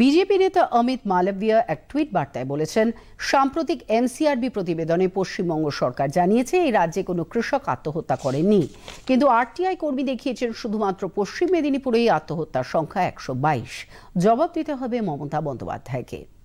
BJP নেতা অমিত মালবিয়া এক tweet বার্তায় বলেছেন সাম্প্রতিক এনসিআরবি প্রতিবেদনে পশ্চিমবঙ্গ সরকার জানিয়েছে এই রাজ্যে কোনো কৃষক আত্মহত্যা করেনি কিন্তু আরটিআই কর্মী দেখিয়েছেন শুধুমাত্র পশ্চিম মেদিনীপুরেই আত্মহত্যার সংখ্যা একশো জবাব দিতে হবে মমতা বন্দ্যোপাধ্যায়কে